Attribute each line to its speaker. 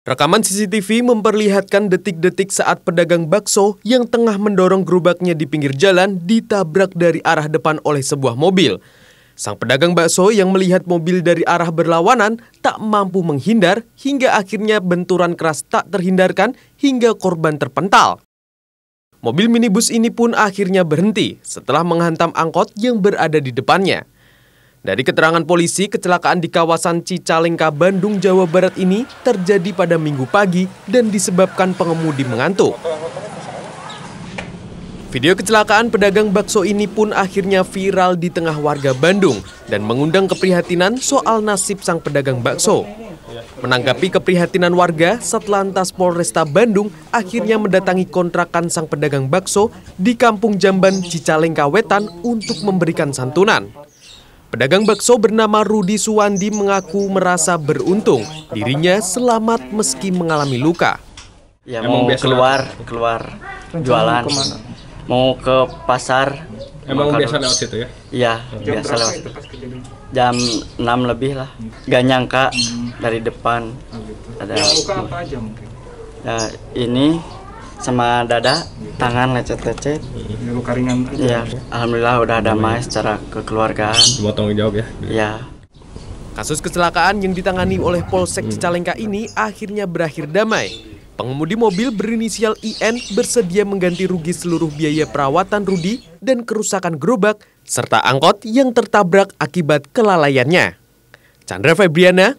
Speaker 1: Rekaman CCTV memperlihatkan detik-detik saat pedagang bakso yang tengah mendorong gerobaknya di pinggir jalan ditabrak dari arah depan oleh sebuah mobil. Sang pedagang bakso yang melihat mobil dari arah berlawanan tak mampu menghindar hingga akhirnya benturan keras tak terhindarkan hingga korban terpental. Mobil minibus ini pun akhirnya berhenti setelah menghantam angkot yang berada di depannya. Dari keterangan polisi, kecelakaan di kawasan Cicalengka, Bandung, Jawa Barat ini terjadi pada minggu pagi dan disebabkan pengemudi mengantuk. Video kecelakaan pedagang bakso ini pun akhirnya viral di tengah warga Bandung dan mengundang keprihatinan soal nasib sang pedagang bakso. Menanggapi keprihatinan warga, Satlantas Polresta Bandung akhirnya mendatangi kontrakan sang pedagang bakso di Kampung Jamban Cicalengka Wetan untuk memberikan santunan. Pedagang bakso bernama Rudi Suwandi mengaku merasa beruntung dirinya selamat meski mengalami luka.
Speaker 2: Ya Emang mau biasa keluar, keluar jualan. Mau ke pasar. Emang biasa lewat situ ya? Iya, biasa lewat. Itu Jam 6 lebih lah. Gak nyangka hmm. dari depan oh, gitu. ada. buka apa aja mungkin? Ya, ini sama dada tangan lecet-lecet luka ringan aja ya. alhamdulillah udah damai secara kekeluargaan semua tanggung jawab ya
Speaker 1: ya Kasus kecelakaan yang ditangani hmm. oleh Polsek hmm. Cicalengka ini akhirnya berakhir damai. Pengemudi mobil berinisial IN bersedia mengganti rugi seluruh biaya perawatan Rudi dan kerusakan gerobak serta angkot yang tertabrak akibat kelalaiannya. Chandra Febriana,